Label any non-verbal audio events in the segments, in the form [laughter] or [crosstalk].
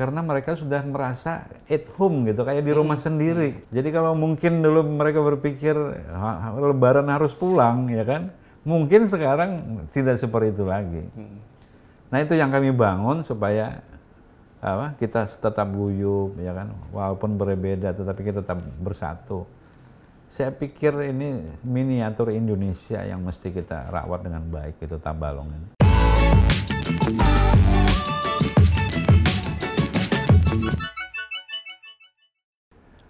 karena mereka sudah merasa at home gitu kayak di hmm, rumah hmm. sendiri. Jadi kalau mungkin dulu mereka berpikir lebaran harus pulang ya kan, mungkin sekarang tidak seperti itu lagi. Hmm. Nah itu yang kami bangun supaya apa kita tetap guyup ya kan walaupun berbeda tetapi kita tetap bersatu. Saya pikir ini miniatur Indonesia yang mesti kita rawat dengan baik itu tambalong ini.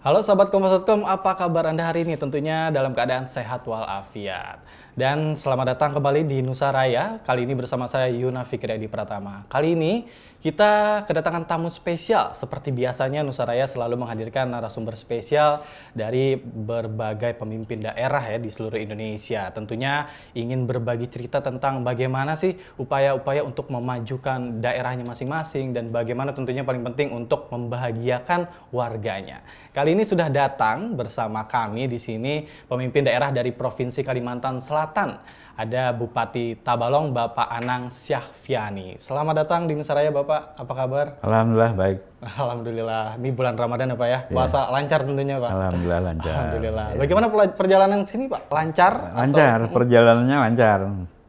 Halo sahabat Kompas.com, apa kabar Anda hari ini? Tentunya dalam keadaan sehat walafiat. Dan selamat datang kembali di Nusa Raya. Kali ini bersama saya Yuna Fikri Adi Pratama. Kali ini kita kedatangan tamu spesial. Seperti biasanya Nusa Raya selalu menghadirkan narasumber spesial dari berbagai pemimpin daerah ya di seluruh Indonesia. Tentunya ingin berbagi cerita tentang bagaimana sih upaya-upaya untuk memajukan daerahnya masing-masing dan bagaimana tentunya paling penting untuk membahagiakan warganya. Kali ini sudah datang bersama kami di sini pemimpin daerah dari Provinsi Kalimantan Selatan Selatan ada Bupati Tabalong Bapak Anang Syahfiani. Selamat datang di Nusa Raya Bapak, apa kabar? Alhamdulillah baik. Alhamdulillah, ini bulan Ramadan apa ya? ya? Iya. Puasa yeah. lancar tentunya Pak? Alhamdulillah lancar. Alhamdulillah. Yeah. Bagaimana perjalanan sini Pak? Lancar? Lancar, atau... perjalanannya lancar.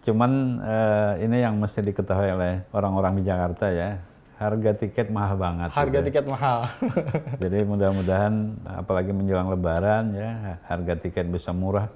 Cuman uh, ini yang mesti diketahui oleh orang-orang di Jakarta ya. Harga tiket mahal banget. Harga gitu. Ya. tiket mahal. Jadi mudah-mudahan apalagi menjelang lebaran ya harga tiket bisa murah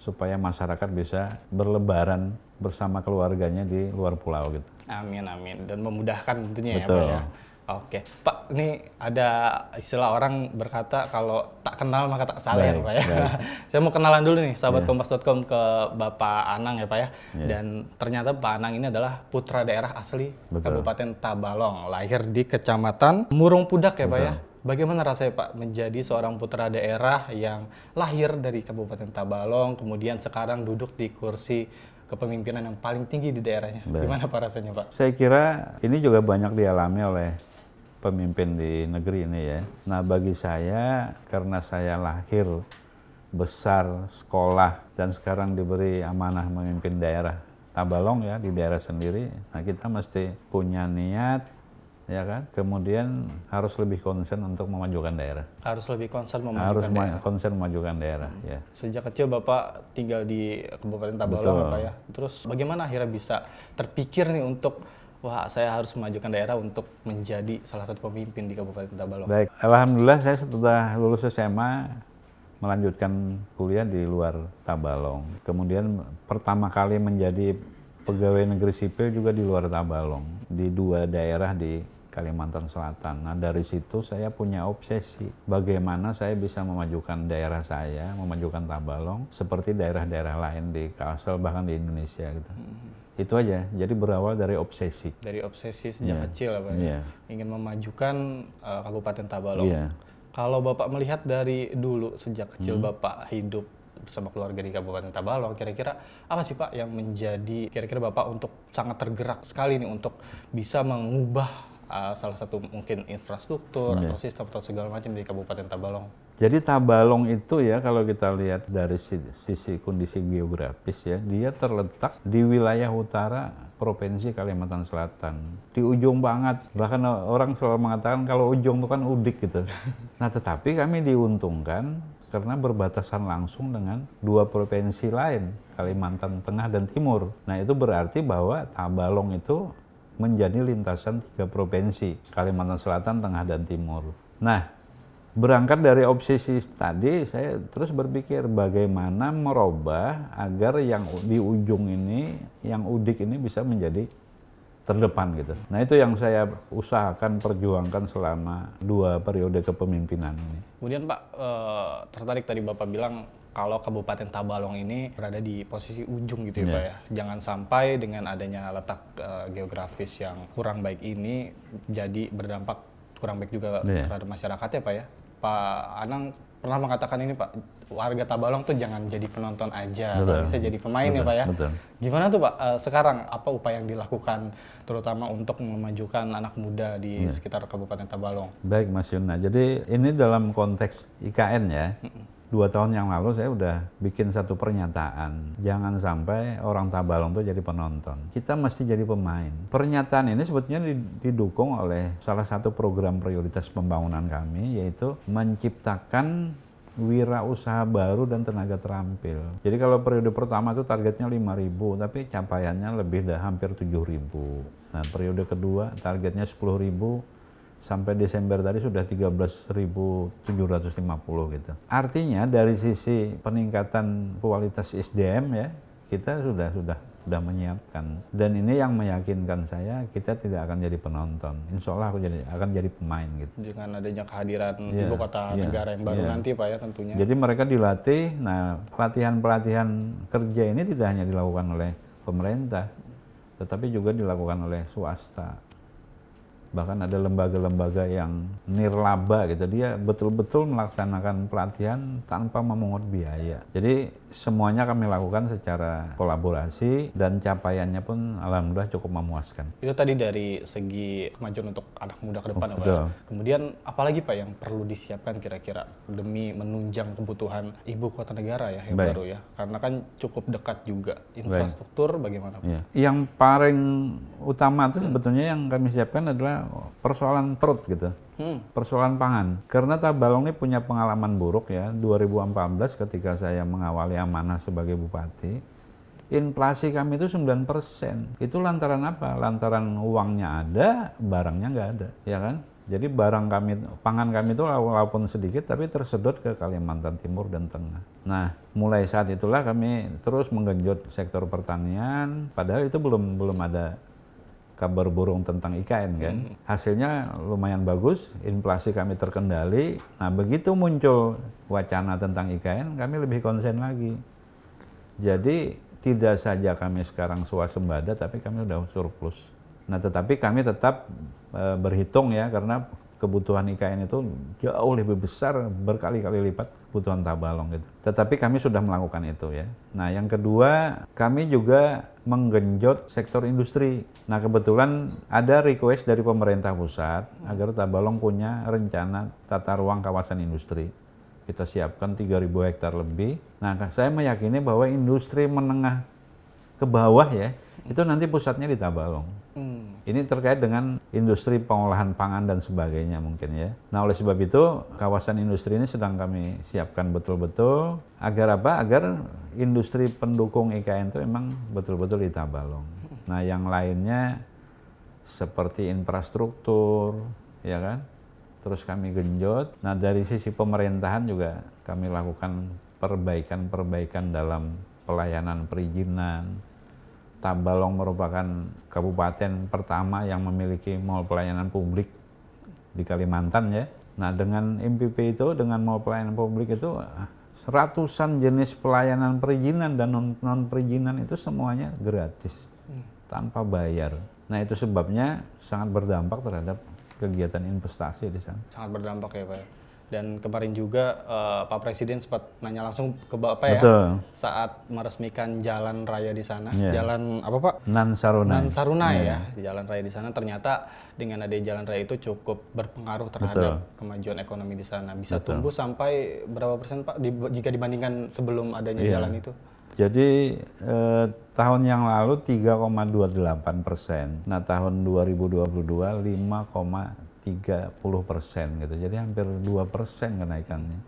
supaya masyarakat bisa berlebaran bersama keluarganya di luar pulau gitu. Amin amin dan memudahkan tentunya Betul. ya Pak ya. Oke, Pak, ini ada istilah orang berkata kalau tak kenal maka tak salah ya Pak ya. [laughs] Saya mau kenalan dulu nih sahabat yeah. kompas.com ke Bapak Anang ya Pak ya. Yeah. Dan ternyata Pak Anang ini adalah putra daerah asli Betul. Kabupaten Tabalong, lahir di Kecamatan Murung Pudak ya Betul. Pak ya. Bagaimana rasanya Pak menjadi seorang putra daerah yang lahir dari Kabupaten Tabalong, kemudian sekarang duduk di kursi kepemimpinan yang paling tinggi di daerahnya? Baik. Gimana Pak rasanya Pak? Saya kira ini juga banyak dialami oleh pemimpin di negeri ini ya. Nah bagi saya karena saya lahir besar sekolah dan sekarang diberi amanah memimpin daerah Tabalong ya di daerah sendiri. Nah kita mesti punya niat ya kan? Kemudian harus lebih konsen untuk memajukan daerah. Harus lebih konsen memajukan harus daerah. Harus konsen memajukan daerah, hmm. ya. Sejak kecil Bapak tinggal di Kabupaten Tabalong, Pak ya. Terus bagaimana akhirnya bisa terpikir nih untuk wah saya harus memajukan daerah untuk menjadi salah satu pemimpin di Kabupaten Tabalong. Baik, alhamdulillah saya setelah lulus SMA melanjutkan kuliah di luar Tabalong. Kemudian pertama kali menjadi pegawai negeri sipil juga di luar Tabalong, di dua daerah di Kalimantan Selatan. Nah dari situ saya punya obsesi bagaimana saya bisa memajukan daerah saya, memajukan Tabalong seperti daerah-daerah lain di Kalsel bahkan di Indonesia gitu. Hmm. Itu aja. Jadi berawal dari obsesi. Dari obsesi sejak yeah. kecil apa ya? Yeah. Iya. Ingin memajukan uh, Kabupaten Tabalong. Yeah. Kalau Bapak melihat dari dulu sejak kecil hmm. Bapak hidup bersama keluarga di Kabupaten Tabalong, kira-kira apa sih Pak yang menjadi kira-kira Bapak untuk sangat tergerak sekali nih untuk bisa mengubah uh, salah satu mungkin infrastruktur okay. Iya. atau sistem atau segala macam di Kabupaten Tabalong. Jadi Tabalong itu ya kalau kita lihat dari sisi kondisi geografis ya, dia terletak di wilayah utara Provinsi Kalimantan Selatan. Di ujung banget, bahkan orang selalu mengatakan kalau ujung itu kan udik gitu. [laughs] Nah tetapi kami diuntungkan karena berbatasan langsung dengan dua provinsi lain, Kalimantan Tengah dan Timur. Nah, itu berarti bahwa Tabalong itu menjadi lintasan tiga provinsi, Kalimantan Selatan, Tengah, dan Timur. Nah, berangkat dari obsesi tadi, saya terus berpikir bagaimana merubah agar yang di ujung ini, yang udik ini bisa menjadi terdepan gitu. Nah itu yang saya usahakan perjuangkan selama dua periode kepemimpinan ini. Kemudian Pak, e, tertarik tadi Bapak bilang kalau Kabupaten Tabalong ini berada di posisi ujung gitu ya yeah. Pak iya. ya. Jangan sampai dengan adanya letak uh, geografis yang kurang baik ini jadi berdampak kurang baik juga yeah. terhadap masyarakat ya Pak ya. Pak Anang pernah mengatakan ini Pak, warga Tabalong tuh jangan jadi penonton aja, bisa jadi pemain ya, betul, ya Pak ya. Betul. Gimana tuh Pak uh, sekarang apa upaya yang dilakukan terutama untuk memajukan anak muda di yeah. sekitar Kabupaten Tabalong? Baik Mas Yuna, nah, jadi ini dalam konteks IKN ya. Mm -mm dua tahun yang lalu saya udah bikin satu pernyataan. Jangan sampai orang Tabalong itu jadi penonton. Kita mesti jadi pemain. Pernyataan ini sebetulnya didukung oleh salah satu program prioritas pembangunan kami yaitu menciptakan wirausaha baru dan tenaga terampil. Jadi kalau periode pertama itu targetnya 5.000 tapi capaiannya lebih dah hampir 7.000. Nah, periode kedua targetnya 10.000 sampai Desember tadi sudah 13.750 gitu. Artinya dari sisi peningkatan kualitas SDM ya, kita sudah sudah sudah menyiapkan dan ini yang meyakinkan saya kita tidak akan jadi penonton insya Allah aku jadi akan jadi pemain gitu dengan adanya kehadiran yeah, ibu kota yeah, negara yang baru yeah. nanti pak ya tentunya jadi mereka dilatih nah pelatihan pelatihan kerja ini tidak hanya dilakukan oleh pemerintah tetapi juga dilakukan oleh swasta bahkan ada lembaga-lembaga yang nirlaba gitu dia betul-betul melaksanakan pelatihan tanpa memungut biaya jadi semuanya kami lakukan secara kolaborasi dan capaiannya pun alhamdulillah cukup memuaskan itu tadi dari segi kemajuan untuk anak muda ke depan oh, ya, Pak kemudian apalagi Pak yang perlu disiapkan kira-kira demi menunjang kebutuhan ibu kota negara ya yang Baik. baru ya karena kan cukup dekat juga infrastruktur Baik. bagaimana Pak? Ya. yang paling utama itu sebetulnya yang kami siapkan adalah persoalan perut gitu. Hmm. Persoalan pangan. Karena Tabalong ini punya pengalaman buruk ya. 2014 ketika saya mengawali amanah sebagai bupati, inflasi kami itu 9%. Itu lantaran apa? Lantaran uangnya ada, barangnya nggak ada, ya kan? Jadi barang kami, pangan kami itu walaupun sedikit tapi tersedot ke Kalimantan Timur dan Tengah. Nah, mulai saat itulah kami terus menggenjot sektor pertanian, padahal itu belum belum ada kabar burung tentang IKN kan. Hmm. Hasilnya lumayan bagus, inflasi kami terkendali. Nah, begitu muncul wacana tentang IKN, kami lebih konsen lagi. Jadi tidak saja kami sekarang swasembada, tapi kami sudah surplus. Nah, tetapi kami tetap e, berhitung ya, karena kebutuhan IKN itu jauh lebih besar berkali-kali lipat kebutuhan Tabalong gitu. Tetapi kami sudah melakukan itu ya. Nah, yang kedua, kami juga menggenjot sektor industri. Nah, kebetulan ada request dari pemerintah pusat agar Tabalong punya rencana tata ruang kawasan industri. Kita siapkan 3.000 hektar lebih. Nah, saya meyakini bahwa industri menengah ke bawah ya, itu nanti pusatnya di Tabalong. Hmm. Ini terkait dengan industri pengolahan pangan dan sebagainya mungkin ya. Nah, oleh sebab itu kawasan industri ini sedang kami siapkan betul-betul agar apa? Agar industri pendukung IKN itu memang betul-betul di Tabalong. Nah, yang lainnya seperti infrastruktur, ya kan? Terus kami genjot. Nah, dari sisi pemerintahan juga kami lakukan perbaikan-perbaikan dalam pelayanan perizinan. Tabalong merupakan kabupaten pertama yang memiliki mall pelayanan publik di Kalimantan ya. Nah, dengan MPP itu, dengan mall pelayanan publik itu ratusan jenis pelayanan perizinan dan non, perizinan itu semuanya gratis hmm. tanpa bayar. Nah itu sebabnya sangat berdampak terhadap kegiatan investasi di sana. Sangat berdampak ya pak. Ya? Dan kemarin juga uh, Pak Presiden sempat nanya langsung ke Bapak ya, Betul. ya saat meresmikan jalan raya di sana. Yeah. Jalan apa Pak? Nansarunai Nansarunai Nan iya. yeah. ya. Jalan raya di sana ternyata dengan adanya jalan raya itu cukup berpengaruh terhadap Betul. kemajuan ekonomi di sana. Bisa Betul. tumbuh sampai berapa persen Pak di, jika dibandingkan sebelum adanya yeah. jalan itu? Jadi eh, tahun yang lalu 3,28 persen. Nah tahun 2022 5,3 30 persen gitu. Jadi hampir 2 persen kenaikannya.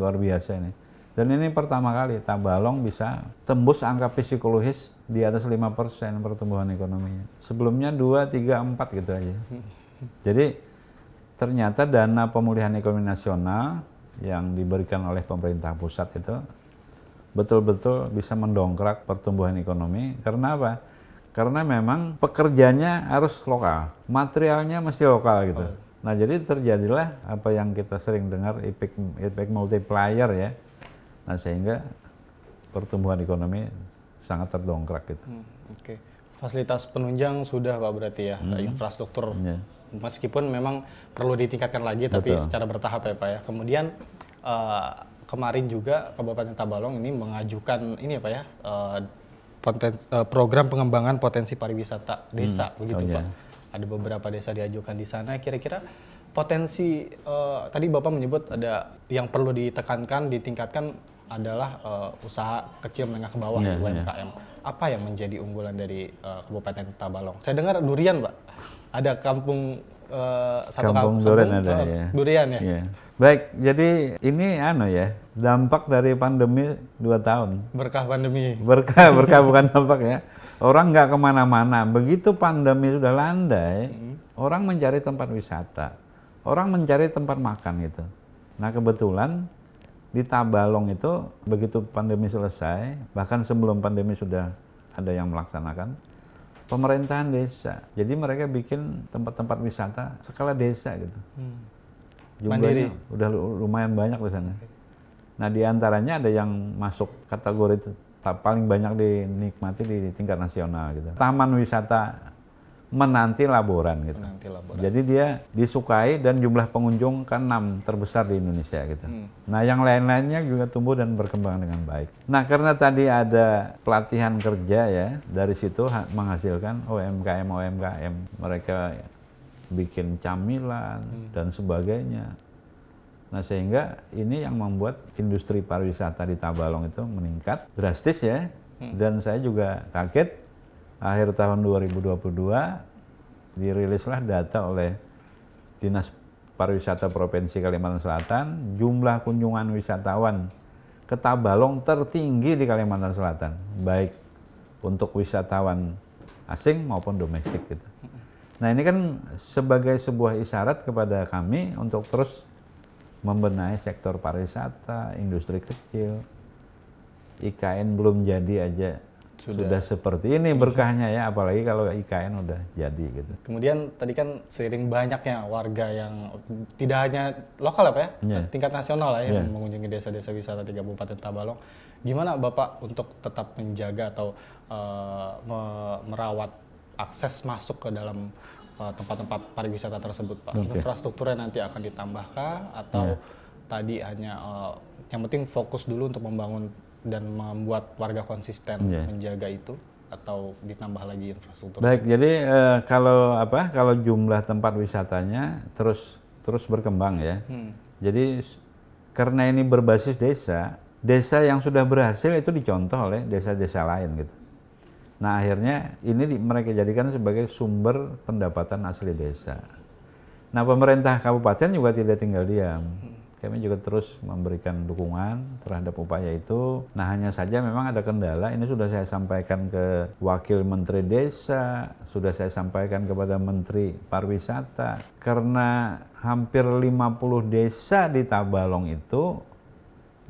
Luar biasa ini. Dan ini pertama kali Tabalong bisa tembus angka psikologis di atas 5 persen pertumbuhan ekonominya. Sebelumnya 2, 3, 4 gitu aja. Jadi ternyata dana pemulihan ekonomi nasional yang diberikan oleh pemerintah pusat itu betul-betul bisa mendongkrak pertumbuhan ekonomi. Karena apa? karena memang pekerjanya harus lokal, materialnya mesti lokal gitu. Oh. Iya. Nah jadi terjadilah apa yang kita sering dengar efek efek multiplier ya. Nah sehingga pertumbuhan ekonomi sangat terdongkrak gitu. Hmm, Oke, okay. fasilitas penunjang sudah pak berarti ya hmm. infrastruktur. Yeah. Meskipun memang perlu ditingkatkan lagi, tapi secara bertahap ya pak ya. Kemudian uh, kemarin juga Kabupaten Tabalong ini mengajukan ini apa ya uh, potensi, uh, eh, program pengembangan potensi pariwisata desa hmm. begitu oh, iya. Pak. Yeah. Ada beberapa desa diajukan di sana kira-kira potensi uh, tadi Bapak menyebut ada yang perlu ditekankan ditingkatkan adalah uh, usaha kecil menengah ke bawah yeah, iya. UMKM. Yeah. Apa yang menjadi unggulan dari uh, Kabupaten Tabalong? Saya dengar durian, Pak. Ada kampung uh, satu kampung, kampung durian kampung, ada uh, ya. Durian ya. Yeah. Baik, jadi ini ano ya, dampak dari pandemi dua tahun. Berkah pandemi. Berkah, [laughs] berkah bukan dampak ya. Orang nggak kemana-mana. Begitu pandemi sudah landai, hmm. orang mencari tempat wisata. Orang mencari tempat makan gitu. Nah kebetulan di Tabalong itu begitu pandemi selesai, bahkan sebelum pandemi sudah ada yang melaksanakan, pemerintahan desa. Jadi mereka bikin tempat-tempat wisata skala desa gitu. Mm. Jumlahnya Mandiri. udah lumayan banyak di sana. Nah, di antaranya ada yang masuk kategori paling banyak dinikmati di tingkat nasional gitu. Taman wisata menanti laboran gitu. Menanti laboran. Jadi dia disukai dan jumlah pengunjung kan enam terbesar di Indonesia gitu. Hmm. Nah, yang lain-lainnya juga tumbuh dan berkembang dengan baik. Nah, karena tadi ada pelatihan kerja ya, dari situ menghasilkan umkm umkm mereka bikin camilan hmm. dan sebagainya. Nah sehingga ini yang membuat industri pariwisata di Tabalong itu meningkat drastis ya. Hmm. Dan saya juga kaget akhir tahun 2022 dirilislah data oleh Dinas Pariwisata Provinsi Kalimantan Selatan jumlah kunjungan wisatawan ke Tabalong tertinggi di Kalimantan Selatan baik untuk wisatawan asing maupun domestik gitu. Nah ini kan sebagai sebuah isyarat kepada kami untuk terus membenahi sektor pariwisata, industri kecil, IKN belum jadi aja sudah, sudah seperti ini iya. berkahnya ya apalagi kalau IKN udah jadi gitu. Kemudian tadi kan seiring banyaknya warga yang tidak hanya lokal apa ya, ya. tingkat nasional lah ya iya. yang mengunjungi desa-desa wisata di Kabupaten Tabalong. Gimana Bapak untuk tetap menjaga atau uh, merawat akses masuk ke dalam eh, tempat-tempat uh, pariwisata tersebut, Pak. Okay. Infrastrukturnya nanti akan ditambahkan atau yeah. tadi hanya uh, yang penting fokus dulu untuk membangun dan membuat warga konsisten yeah. menjaga itu atau ditambah lagi infrastruktur. Baik, jadi uh, kalau apa kalau jumlah tempat wisatanya terus terus berkembang ya. Hmm. Jadi karena ini berbasis desa, desa yang sudah berhasil itu dicontoh oleh desa-desa lain gitu. Nah akhirnya ini mereka jadikan sebagai sumber pendapatan asli desa. Nah pemerintah kabupaten juga tidak tinggal diam. Kami juga terus memberikan dukungan terhadap upaya itu. Nah hanya saja memang ada kendala, ini sudah saya sampaikan ke Wakil Menteri Desa, sudah saya sampaikan kepada Menteri Pariwisata. Karena hampir 50 desa di Tabalong itu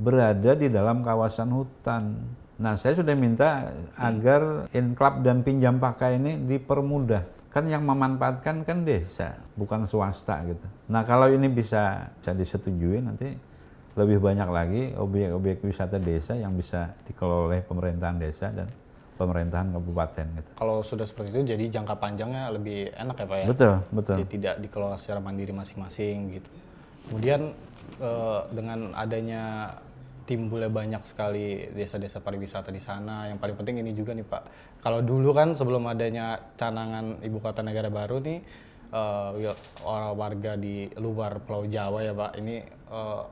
berada di dalam kawasan hutan Nah, saya sudah minta iya. agar inklab dan pinjam pakai ini dipermudah kan yang memanfaatkan kan desa bukan swasta gitu nah kalau ini bisa jadi disetujui nanti lebih banyak lagi objek-objek wisata desa yang bisa dikelola oleh pemerintahan desa dan pemerintahan kabupaten gitu. Kalau sudah seperti itu jadi jangka panjangnya lebih enak ya Pak ya? Betul, betul. Jadi tidak dikelola secara mandiri masing-masing gitu. Kemudian eh, dengan adanya timbulnya banyak sekali desa-desa pariwisata di sana. Yang paling penting ini juga nih Pak, kalau dulu kan sebelum adanya canangan ibu kota negara baru nih, uh, orang warga di luar Pulau Jawa ya Pak, ini uh,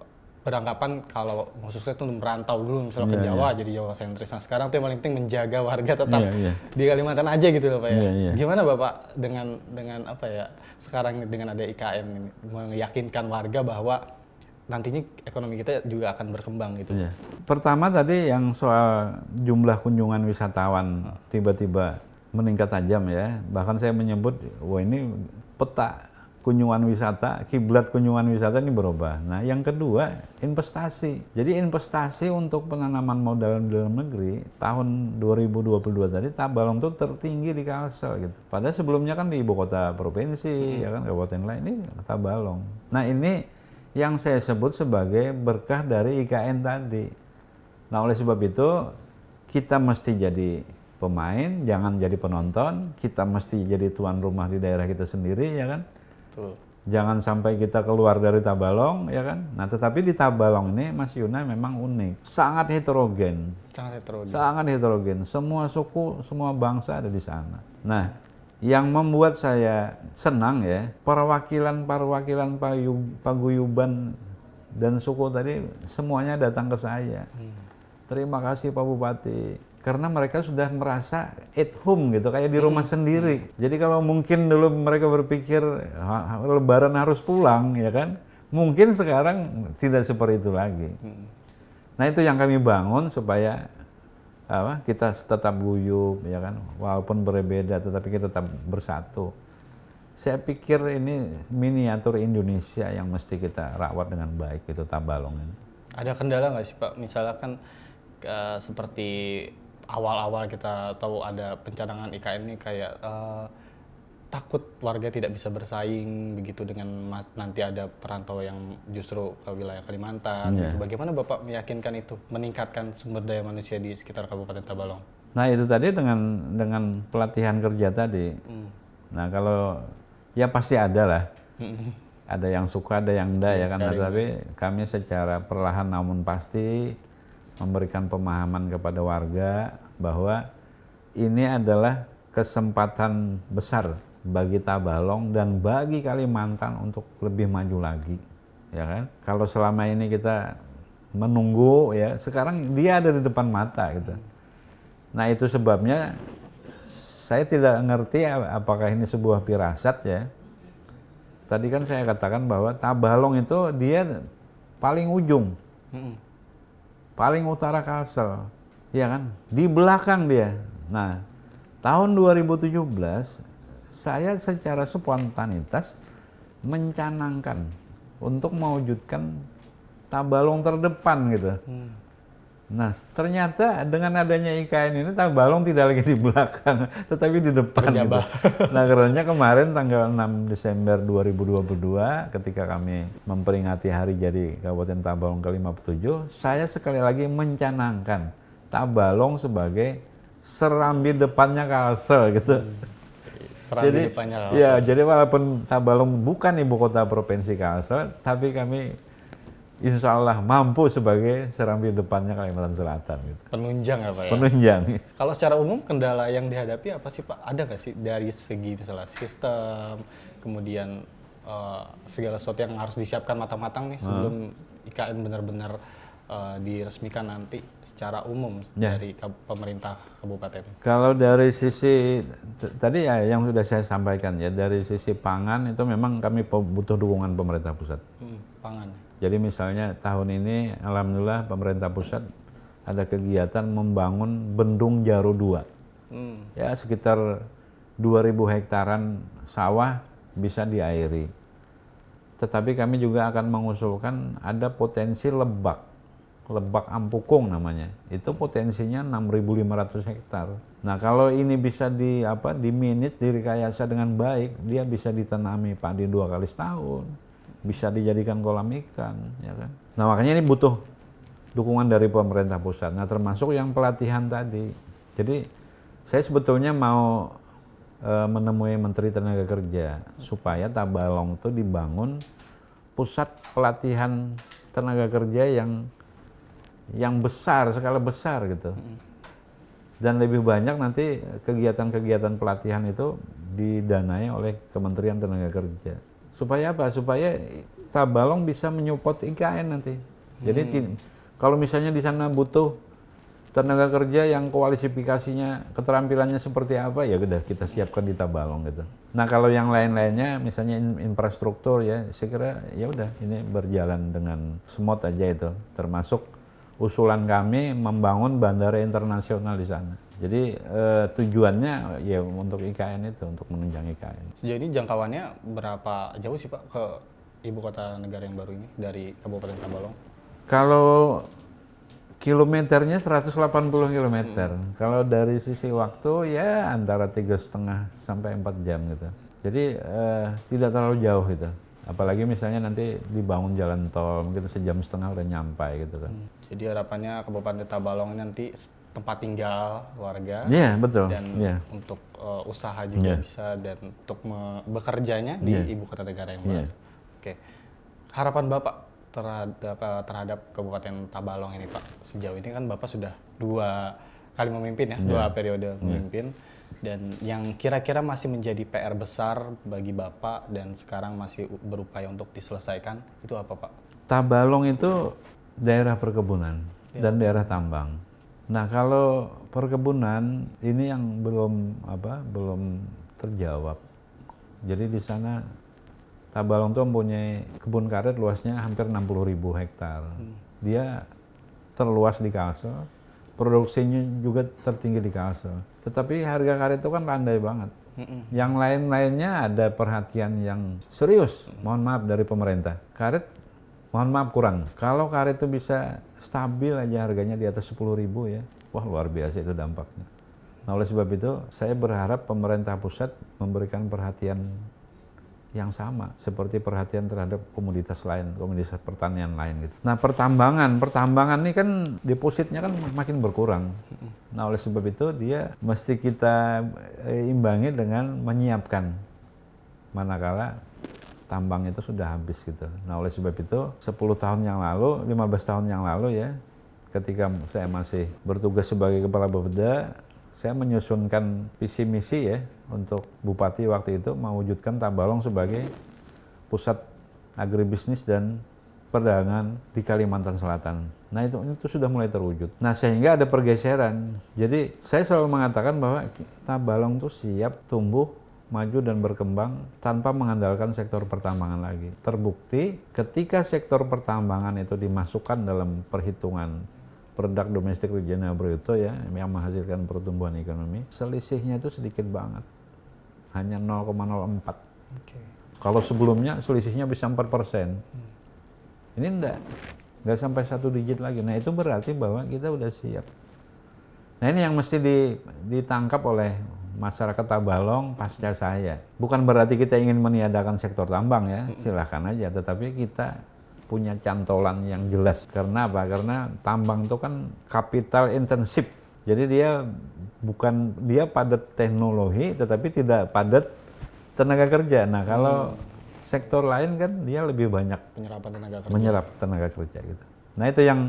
beranggapan kalau khususnya itu merantau dulu misalnya yeah, ke iya, Jawa yeah. jadi Jawa sentris. Nah sekarang tuh yang paling penting menjaga warga tetap yeah, yeah. di Kalimantan aja gitu loh Pak ya. Yeah, yeah. Gimana Bapak dengan dengan apa ya sekarang dengan ada IKN ini meyakinkan warga bahwa nantinya ekonomi kita juga akan berkembang gitu. Iya. Pertama tadi yang soal jumlah kunjungan wisatawan hmm. tiba-tiba meningkat tajam ya. Bahkan saya menyebut wah ini peta kunjungan wisata, kiblat kunjungan wisata ini berubah. Nah, yang kedua, investasi. Jadi investasi untuk penanaman modal dalam negeri tahun 2022 tadi Tabalong itu tertinggi di Kalsel gitu. Padahal sebelumnya kan di ibu kota provinsi, hmm. ya kan kabupaten lain ini Tabalong. Nah, ini yang saya sebut sebagai berkah dari IKN tadi. Nah, oleh sebab itu kita mesti jadi pemain, jangan jadi penonton, kita mesti jadi tuan rumah di daerah kita sendiri ya kan? Betul. Jangan sampai kita keluar dari Tabalong ya kan? Nah, tetapi di Tabalong ini Mas Yuna memang unik, sangat heterogen. Sangat heterogen. Sangat heterogen. Semua suku, semua bangsa ada di sana. Nah, yang membuat saya senang ya perwakilan-perwakilan paguyuban dan suku tadi semuanya datang ke saya hmm. terima kasih Pak Bupati karena mereka sudah merasa at home gitu kayak di hmm. rumah sendiri hmm. jadi kalau mungkin dulu mereka berpikir lebaran harus pulang ya kan mungkin sekarang tidak seperti itu lagi hmm. nah itu yang kami bangun supaya apa, kita tetap guyup ya kan walaupun berbeda tetapi kita tetap bersatu saya pikir ini miniatur Indonesia yang mesti kita rawat dengan baik itu Tabalong ini ada kendala nggak sih Pak Misalnya uh, seperti awal-awal kita tahu ada pencadangan IKN ini kayak uh, takut warga tidak bisa bersaing begitu dengan nanti ada perantau yang justru ke wilayah Kalimantan. Gitu. Yeah. Bagaimana Bapak meyakinkan itu meningkatkan sumber daya manusia di sekitar Kabupaten Tabalong? Nah itu tadi dengan dengan pelatihan kerja tadi. Mm. Nah kalau ya pasti ada lah. Hmm. ada yang suka, ada yang enggak ya, ya kan. Tapi kami secara perlahan namun pasti memberikan pemahaman kepada warga bahwa ini adalah kesempatan besar bagi Tabalong dan bagi Kalimantan untuk lebih maju lagi ya kan kalau selama ini kita menunggu ya sekarang dia ada di depan mata gitu nah itu sebabnya saya tidak ngerti apakah ini sebuah pirasat ya tadi kan saya katakan bahwa Tabalong itu dia paling ujung paling utara Kalsel ya kan di belakang dia nah tahun 2017 saya secara spontanitas mencanangkan untuk mewujudkan tabalong terdepan gitu. Hmm. Nah, ternyata dengan adanya IKN ini tabalong tidak lagi di belakang, [laughs] tetapi di depan gitu. [laughs] Nah, karena kemarin tanggal 6 Desember 2022 ketika kami memperingati hari jadi Kabupaten Tabalong ke-57, saya sekali lagi mencanangkan Tabalong sebagai serambi depannya Kalsel gitu. Hmm Serang jadi, di depannya Kalsel. Ya, jadi walaupun Tabalong bukan ibu kota provinsi Kalsel, tapi kami insya Allah mampu sebagai serambi depannya Kalimantan Selatan. Gitu. Penunjang apa ya? Penunjang. Kalau secara umum kendala yang dihadapi apa sih Pak? Ada nggak sih dari segi misalnya sistem, kemudian uh, segala sesuatu yang harus disiapkan matang-matang nih hmm. sebelum hmm. IKN benar-benar uh, diresmikan nanti secara umum ya. dari pemerintah kabupaten? Kalau dari sisi tadi ya yang sudah saya sampaikan ya dari sisi pangan itu memang kami butuh dukungan pemerintah pusat. Hmm, pangan. Jadi misalnya tahun ini alhamdulillah pemerintah pusat ada kegiatan membangun bendung Jaru dua. Hmm. Ya sekitar 2000 hektaran sawah bisa diairi. Tetapi kami juga akan mengusulkan ada potensi lebak Lebak Ampukung namanya. Itu potensinya 6.500 hektar. Nah, kalau ini bisa di apa di manage di dengan baik, dia bisa ditanami padi dua kali setahun, bisa dijadikan kolam ikan, ya kan. Nah, makanya ini butuh dukungan dari pemerintah pusat. Nah, termasuk yang pelatihan tadi. Jadi saya sebetulnya mau e, menemui Menteri Tenaga Kerja supaya Tabalong itu dibangun pusat pelatihan tenaga kerja yang yang besar skala besar gitu dan lebih banyak nanti kegiatan-kegiatan pelatihan itu didanai oleh Kementerian Tenaga Kerja supaya apa supaya Tabalong bisa menyupport IKN nanti jadi hmm. kalau misalnya di sana butuh tenaga kerja yang kualifikasinya keterampilannya seperti apa ya udah kita siapkan di Tabalong gitu. Nah kalau yang lain-lainnya misalnya infrastruktur ya saya kira ya udah ini berjalan dengan smooth aja itu termasuk usulan kami membangun bandara internasional di sana. Jadi eh, tujuannya ya untuk IKN itu untuk menunjang IKN. Jadi jangkauannya berapa jauh sih Pak ke ibu kota negara yang baru ini dari Kabupaten Tabalong? Kalau kilometernya 180 km. Hmm. Kalau dari sisi waktu ya antara tiga setengah sampai 4 jam gitu. Jadi eh, tidak terlalu jauh gitu apalagi misalnya nanti dibangun jalan tol mungkin sejam setengah udah nyampai gitu kan hmm. jadi harapannya Kabupaten Tabalong nanti tempat tinggal warga yeah, betul. dan yeah. untuk uh, usaha juga yeah. bisa dan untuk bekerjanya di yeah. ibu kota negara yang iya. baru. Yeah. Oke, okay. harapan bapak terhadap eh, terhadap Kabupaten Tabalong ini pak sejauh ini kan bapak sudah dua kali memimpin ya yeah. dua periode iya. memimpin. Yeah dan yang kira-kira masih menjadi PR besar bagi Bapak dan sekarang masih berupaya untuk diselesaikan itu apa Pak? Tabalong itu daerah perkebunan ya. dan daerah tambang. Nah, kalau perkebunan ini yang belum apa? belum terjawab. Jadi di sana Tabalong itu mempunyai kebun karet luasnya hampir 60.000 hektar. Hmm. Dia terluas di Kalsel produksinya juga tertinggi di Kalsel. Tetapi harga karet itu kan landai banget. Yang lain-lainnya ada perhatian yang serius, mohon maaf dari pemerintah. Karet, mohon maaf kurang. Kalau karet itu bisa stabil aja harganya di atas 10 ribu ya, wah luar biasa itu dampaknya. Nah oleh sebab itu, saya berharap pemerintah pusat memberikan perhatian yang sama seperti perhatian terhadap komoditas lain, komoditas pertanian lain gitu. Nah, pertambangan, pertambangan ini kan depositnya kan makin berkurang. Nah, oleh sebab itu dia mesti kita eh, imbangi dengan menyiapkan manakala tambang itu sudah habis gitu. Nah, oleh sebab itu 10 tahun yang lalu, 15 tahun yang lalu ya, ketika saya masih bertugas sebagai kepala bapeda saya menyusunkan visi misi ya untuk bupati waktu itu mewujudkan Tambalong sebagai pusat agribisnis dan perdagangan di Kalimantan Selatan. Nah itu itu sudah mulai terwujud. Nah sehingga ada pergeseran. Jadi saya selalu mengatakan bahwa Tabalong itu siap tumbuh maju dan berkembang tanpa mengandalkan sektor pertambangan lagi. Terbukti ketika sektor pertambangan itu dimasukkan dalam perhitungan produk domestik regional bruto ya yang menghasilkan pertumbuhan ekonomi selisihnya itu sedikit banget hanya 0,04 okay. kalau sebelumnya selisihnya bisa 4 persen hmm. ini enggak enggak sampai satu digit lagi nah itu berarti bahwa kita udah siap nah ini yang mesti ditangkap oleh masyarakat Tabalong pasca saya bukan berarti kita ingin meniadakan sektor tambang ya hmm. silahkan aja tetapi kita punya cantolan yang jelas. Karena apa? Karena tambang itu kan kapital intensif. Jadi dia bukan dia padat teknologi tetapi tidak padat tenaga kerja. Nah, kalau hmm. sektor lain kan dia lebih banyak penyerapan tenaga kerja. Menyerap tenaga kerja gitu. Nah, itu yang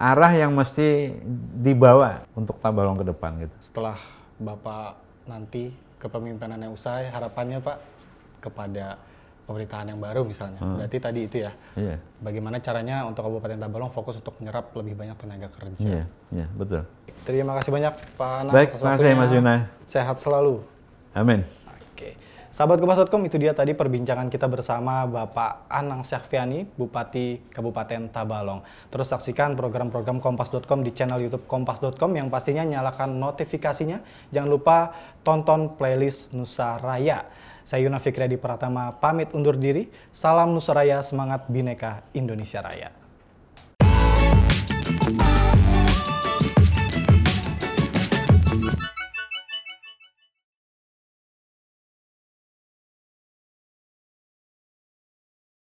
arah yang mesti dibawa untuk Tabalong ke depan gitu. Setelah Bapak nanti kepemimpinannya usai, harapannya Pak kepada pemerintahan yang baru misalnya. Hmm. Berarti tadi itu ya. Yeah. Bagaimana caranya untuk Kabupaten Tabalong fokus untuk menyerap lebih banyak tenaga kerja. Iya, yeah. yeah, betul. Terima kasih banyak Pak Anang Baik, terima kasih Mas Yunai. Sehat selalu. Amin. Oke. Sahabat Kompas.com itu dia tadi perbincangan kita bersama Bapak Anang Syahviani, Bupati Kabupaten Tabalong. Terus saksikan program-program Kompas.com di channel YouTube Kompas.com yang pastinya nyalakan notifikasinya. Jangan lupa tonton playlist Nusa Raya. Saya Yuna Fikri di Pratama pamit undur diri. Salam Nusraya, semangat Bineka Indonesia Raya.